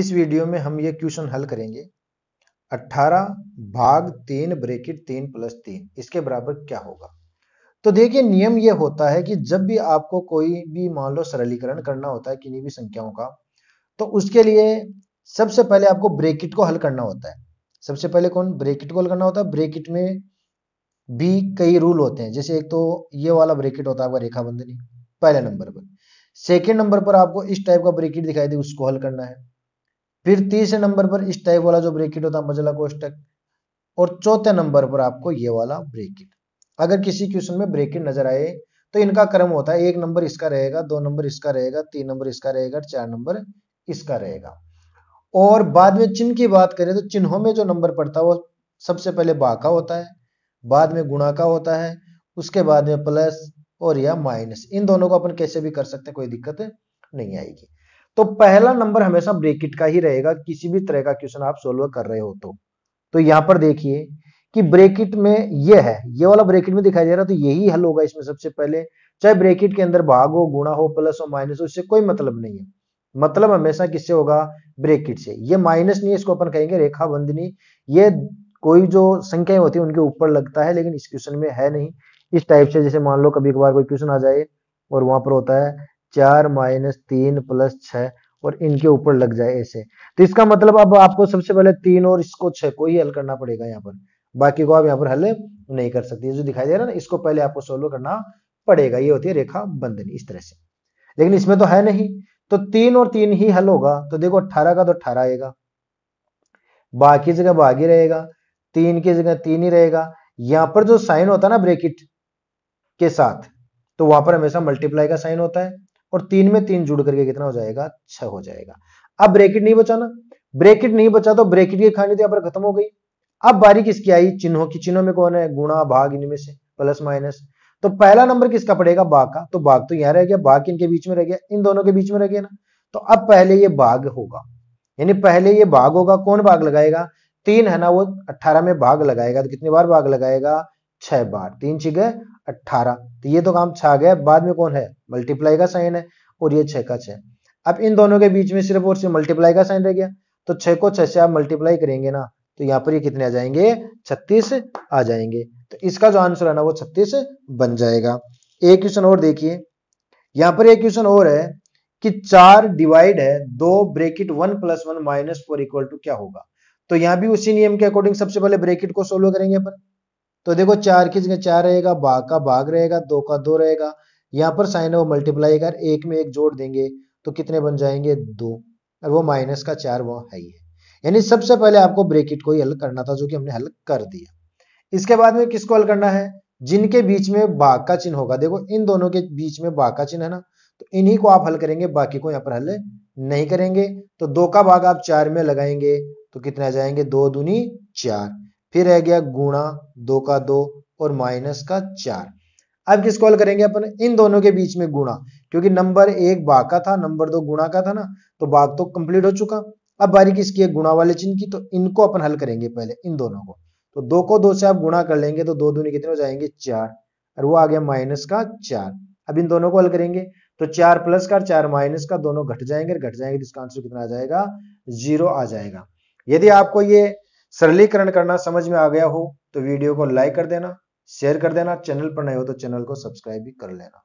इस वीडियो में हम ये क्वेश्चन हल करेंगे 18 भाग तीन ब्रेकिट तीन प्लस तीन इसके बराबर क्या होगा तो देखिए नियम यह होता है कि जब भी आपको कोई भी मान लो सरलीकरण करना होता है किन्हीं भी संख्याओं का तो उसके लिए सबसे पहले आपको ब्रेकिट को हल करना होता है सबसे पहले कौन ब्रेकिट को हल करना होता है ब्रेकिट में भी कई रूल होते हैं जैसे एक तो ये वाला ब्रेकिट होता है आपका रेखा बंधनी पहले नंबर पर सेकेंड नंबर पर आपको इस टाइप का ब्रेकिट दिखाई दे उसको हल करना है फिर तीसरे नंबर पर इस टाइप वाला जो ब्रेकिट होता है मजला कोष्टक और चौथे नंबर पर आपको ये वाला ब्रेकिट अगर किसी क्वेश्चन में ब्रेकिट नजर आए तो इनका क्रम होता है एक नंबर इसका रहेगा दो नंबर इसका रहेगा तीन नंबर इसका रहेगा चार नंबर इसका रहेगा और बाद में चिन्ह की बात करें तो चिन्हों में जो नंबर पड़ता है वो सबसे पहले बा का होता है बाद में गुणा का होता है उसके बाद में प्लस और या माइनस इन दोनों को अपन कैसे भी कर सकते हैं कोई दिक्कत नहीं आएगी तो पहला नंबर हमेशा ब्रेकिट का ही रहेगा किसी भी तरह का क्वेश्चन आप सोल्व कर रहे हो तो, तो यहां पर देखिए कि ब्रेकिट में ये है ये वाला ब्रेकिट में दिखाई दे रहा है तो यही हल होगा इसमें सबसे पहले चाहे ब्रेकिट के अंदर भाग हो गुणा हो प्लस हो माइनस हो इससे कोई मतलब नहीं है मतलब हमेशा किससे होगा ब्रेकिट से ये माइनस नहीं है इसको अपन कहेंगे रेखा बंदनी ये कोई जो संख्याएं होती है उनके ऊपर लगता है लेकिन इस क्वेश्चन में है नहीं इस टाइप से जैसे मान लो कभी कभार कोई क्वेश्चन आ जाए और वहां पर होता है चार माइनस तीन प्लस छह और इनके ऊपर लग जाए ऐसे तो इसका मतलब अब आपको सबसे पहले तीन और इसको छह को ही हल करना पड़ेगा यहाँ पर बाकी को आप यहाँ पर हल नहीं कर सकते जो दिखाई दे रहा है ना इसको पहले आपको सोल्व करना पड़ेगा ये होती है रेखा बंधनी इस तरह से लेकिन इसमें तो है नहीं तो तीन और तीन ही हल होगा तो देखो अट्ठारह का तो अठारह आएगा बाकी जगह बागी रहेगा तीन की जगह तीन ही रहेगा यहां पर जो साइन होता है ना ब्रेकिट के साथ तो वहां पर हमेशा मल्टीप्लाई का साइन होता है और तीन में तीन जुड़ करके कितना हो जाएगा छह हो जाएगा अब ब्रेकेट नहीं बचाना ब्रेकेट नहीं बचा तो ब्रेकेट की खानी तो यहां पर खत्म हो गई अब बारी किसकी आई चिन्हों की चिन्हों में कौन है गुणा भाग इनमें से प्लस माइनस तो पहला नंबर किसका पड़ेगा बाघ का तो बाघ तो यहां रह गया बाघ इनके बीच में रह गया इन दोनों के बीच में रह गया ना तो अब पहले ये बाघ होगा यानी पहले ये बाघ होगा कौन भाग लगाएगा तीन है ना वो अट्ठारह में भाग लगाएगा तो कितनी बार भाग लगाएगा छह बार तीन छिगे अट्ठारह तो ये तो काम छा गया बाद में कौन है मल्टीप्लाई का साइन है और ये छह का छह अब इन दोनों के बीच में सिर्फ और सिर्फ मल्टीप्लाई का साइन रह गया तो छह को छह से आप मल्टीप्लाई करेंगे ना तो यहाँ पर ये कितने आ जाएंगे छत्तीस आ जाएंगे तो इसका जो आंसर है ना वो छत्तीस बन जाएगा एक क्वेश्चन और देखिए यहाँ पर एक क्वेश्चन और है कि चार डिवाइड है दो bracket one plus one minus four equal two क्या होगा तो यहाँ भी उसी नियम के अकॉर्डिंग सबसे पहले ब्रेकिट को सोल्व करेंगे अपन तो देखो चार की जगह चार रहेगा बाघ का भाग रहेगा दो का दो रहेगा यहाँ पर साइन वो मल्टीप्लाई कर एक में एक जोड़ देंगे तो कितने बन जाएंगे दो और वो माइनस का चार वो है ही है यानी सबसे पहले आपको ब्रेकिट को ही हल करना था जो कि हमने हल कर दिया इसके बाद में किसको हल करना है जिनके बीच में बाघ का चिन्ह होगा देखो इन दोनों के बीच में बाघ का चिन्ह है ना तो इन्हीं को आप हल करेंगे बाकी को यहाँ पर हल नहीं करेंगे तो दो का भाग आप चार में लगाएंगे तो कितने आ जाएंगे दो दूनी चार फिर रह गया गुणा दो का दो और माइनस का चार अब किस कॉल करेंगे अपन इन दोनों के बीच में गुणा क्योंकि नंबर एक बाघ का था नंबर दो गुणा का था ना तो बाघ तो कंप्लीट हो चुका अब बारी किसकी है गुणा वाले चिन्ह की तो इनको अपन हल करेंगे पहले इन दोनों को तो दो को दो से आप गुणा कर लेंगे तो दो दूनी कितने हो जाएंगे चार और वो आ गया माइनस का चार अब इन दोनों को हल करेंगे तो चार प्लस का चार माइनस का दोनों घट जाएंगे घट जाएंगे तो इसका आंसर कितना आ जाएगा जीरो आ जाएगा यदि आपको ये सरलीकरण करना समझ में आ गया हो तो वीडियो को लाइक कर देना शेयर कर देना चैनल पर नए हो तो चैनल को सब्सक्राइब भी कर लेना